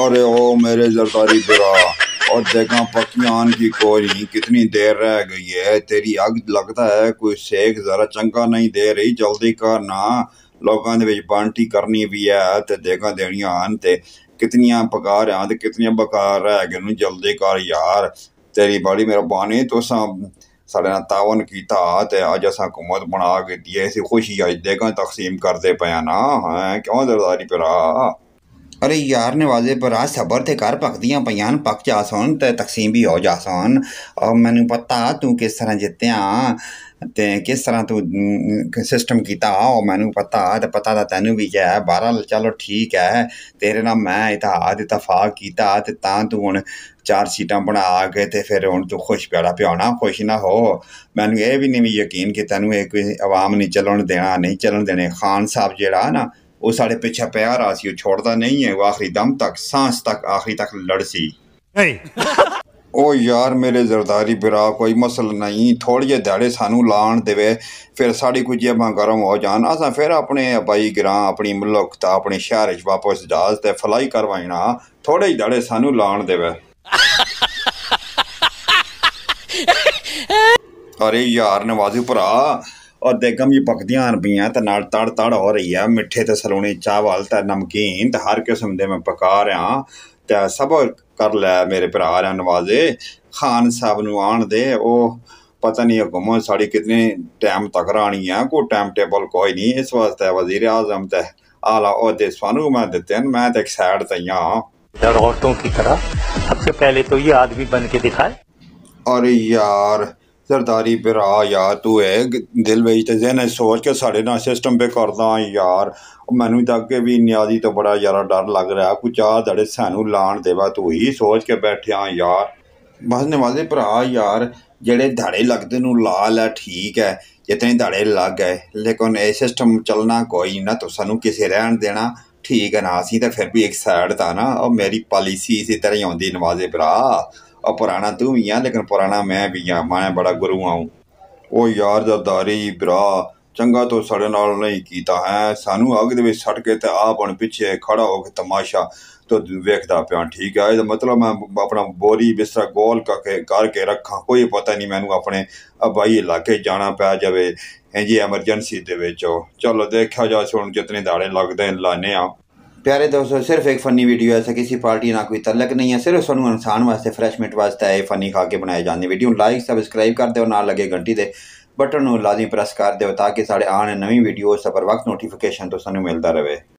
अरे ओ मेरे जरदारी बुरा और देखा पक्की आन की कोरी कितनी देर रह गई है तेरी अग लगता है कोई सेक जरा चंगा नहीं दे रही जल्दी कर ना लोगों के बंटी करनी भी है तो देखा देनिया आन ते कितनिया पकार हैं कितनिया बकार रह गए जल्दी कर यार तेरी बड़ी मेहरबानी तुस साढ़े ना तावन किया तो अज असा हुकूमत बना के दी खुशी अज देखा तकसीम करते पे ना है क्यों दरदारी भरा अरे यार नवाजे पर आज सबर थे कर दिया पयान पक जा सोन ते तकसीम भी हो जा सोन और मैनू पता तू किस तरह जितया ते किस तरह तू सिस्टम किया और मैनू पता तो पता तो तेन भी है बहरहाल चलो ठीक है तेरे ना मैं इतिहाद इतफाक किया तू हूँ चार सीटा बना के ते फिर हूँ तू खुश प्याड़ा प्याना खुश ना हो मैनू ये भी नहीं यकीन कि तैनू एक आवाम नहीं चलन देना नहीं चलन देने खान साहब जरा ना वह साढ़े पिछे पै रहा है छोड़ता नहीं है वह आखिरी दम तक सांस तक आखिरी तक लड़ सी ओ यार मेरे जरदारी बिरा कोई मसल नहीं थोड़े दड़े सानू लान देवे फिर साड़ी कुछ जेबा गर्म हो जान अस फिर अपने भाई ग्रां अपनी मुल्कता अपने शहर वापस जाज ते फलाई करवाइना थोड़े दड़े सानू लान देवे अरे यार नवाजू भरा और ਦੇਗਮ जी ਪਕਦੀਆਂ ਰਪੀਆਂ ਤਾਂ ਨਾਲ ਤੜ तड़ ਹੋ ਰਹੀ ਆ ਮਿੱਠੇ ਤੇ ਸਲੂਣੀ ਚਾਵਲ ਤਾਂ ਨਮਕੀਨ ਤਾਂ ਹਰ ਕਿਸਮ ਦੇ ਮੈਂ ਪਕਾ ਰਿਹਾ ਤਾਂ ਸਭ ਕਰ ਲੈ ਮੇਰੇ ਭਰਾ ਰਾਂ ਨਵਾਜ਼ੇ ਖਾਨ ਸਾਹਿਬ ਨੂੰ ਆਣ ਦੇ पता नहीं हुकूमत साड़ी कितने टाइम तक रानी है कोई टाइम टेबल कोई नहीं इस वास्ते वजीर आजम ते आला अहदे सानू मैं दिते हैं मैं तो एक साइड से औरतों की तरह सबसे पहले तो ये आदमी बन के दिखाए अरे यार ਸਰਦਾਰੀ ਭਰਾ ਯਾਰ ਤੂੰ ਹੈ ਦਿਲ ਵਿੱਚ ਤੇ ਜ਼ਿਹਨ ਵਿੱਚ ਸੋਚ ਕੇ ਸਾਡੇ ਨਾਲ ਸਿਸਟਮ ਪੇ ਕਰਦਾ ਯਾਰ ਮੈਨੂੰ ਤਾਂ ਅੱਗੇ ਵੀ ਨਿਆਜ਼ੀ ਤੋਂ ਬੜਾ ਯਾਰਾ ਡਰ ਲੱਗ ਰਿਹਾ ਕੋ ਚਾਹ ਦੜੇ ਸਾਨੂੰ ਲਾਣ ਦੇਵਾ ਤੂੰ ਹੀ ਸੋਚ ਕੇ ਬੈਠਿਆ ਯਾਰ ਬਸ ਨਿਵਾਜ਼ੇ ਭਰਾ ਯਾਰ ਜਿਹੜੇ ਧੜੇ ਲੱਗਦੇ ਨੂੰ ਲਾਲ ਹੈ ਠੀਕ ਹੈ ਜਿਤਨੇ ਧੜੇ ਲੱਗ ਗਏ ਲੇਕਿਨ ਇਹ ਸਿਸਟਮ ਚੱਲਣਾ ਕੋਈ ਨਾ ਤੋ ਸਾਨੂੰ ਕਿਸੇ ਰਹਿਣ ਦੇਣਾ ਠੀਕ ਹੈ ਨਾ ਅਸੀਂ ਤਾਂ ਫਿਰ ਵੀ ਇੱਕ ਸਾਈਡ ਤਾਂ ਨਾ ਉਹ ਮੇਰੀ ਪਾਲਿਸੀ ਇਸੇ ਤਰ੍ਹਾਂ ਹੀ ਆਉਂਦੀ ਨਿਵਾਜ਼ੇ ਭਰਾ ਆ ਪੁਰਾਣਾ ਤੂੰ ਵੀ ਆ ਲੇਕਿਨ ਪੁਰਾਣਾ ਮੈਂ ਵੀ ਆ ਮੈਂ ਬੜਾ ਗੁਰੂ आऊँ ਉਹ ਯਾਰ ਦਾ ਦਾਰੀ ਚੰਗਾ ਤੋਂ ਸਾਡੇ ਨਾਲ ਨਹੀਂ ਕੀਤਾ ਹੈ ਸਾਨੂੰ ਅੱਗ ਦੇ ਵਿੱਚ ਛੱਡ ਕੇ ਤੇ ਆਪ ਹੁਣ ਪਿੱਛੇ ਖੜਾ ਹੋ ਕੇ ਤਮਾਸ਼ਾ ਤੋਂ ਵੇਖਦਾ ਪਿਆ ਠੀਕ ਹੈ ਇਹਦਾ ਮਤਲਬ ਮੈਂ ਆਪਣਾ ਬੋਰੀ ਬਿਸਰਾ ਗੋਲ ਕਰਕੇ ਕਰਕੇ ਰੱਖਾਂ ਕੋਈ ਪਤਾ ਨਹੀਂ ਮੈਨੂੰ ਆਪਣੇ ਅਬਾਈ ਇਲਾਕੇ ਜਾਣਾ ਪੈ ਜਾਵੇ ਇੰਜੀ ਐਮਰਜੈਂਸੀ ਦੇ ਵਿੱਚ ਚਲੋ ਦੇਖਿਆ ਜਾ ਸੁਣ ਜਿਤਨੇ ਦਾੜੇ ਲੱਗਦੇ ਲਾਣੇ ਆ ਪਿਆਰੇ ਦੋਸਤੋ ਸਿਰਫ ਇੱਕ ਫਨੀ ਵੀਡੀਓ ਹੈ ਐਸਾ ਕਿਸੇ ਪਾਰਟੀ ਨਾਲ ਕੋਈ ਤਲਕ ਨਹੀਂ ਹੈ ਸਿਰਫ ਸਾਨੂੰ ਇਨਸਾਨ ਵਾਸਤੇ ਫਰੈਸ਼ਮੈਂਟ ਵਾਸਤੇ ਇਹ ਫਨੀ ਖਾ ਕੇ ਬਣਾਏ ਜਾਂਦੇ ਵੀਡੀਓ ਲਾਈਕ ਸਬਸਕ੍ਰਾਈਬ ਕਰ ਦਿਓ ਨਾਲ ਲੱਗੇ ਘੰਟੀ ਦੇ ਬਟਨ ਨੂੰ ਲਾਜ਼ਮੀ ਪ੍ਰੈਸ ਕਰ ਦਿਓ ਤਾਂ ਕਿ ਸਾਡੇ ਆਉਣ ਨਵੀਂ ਵੀਡੀਓਜ਼ ਦਾ ਪਰ ਵਕਤ ਨੋਟੀਫਿਕੇਸ਼ਨ ਤੋਂ ਸਾਨੂੰ ਮਿਲਦਾ ਰਹੇ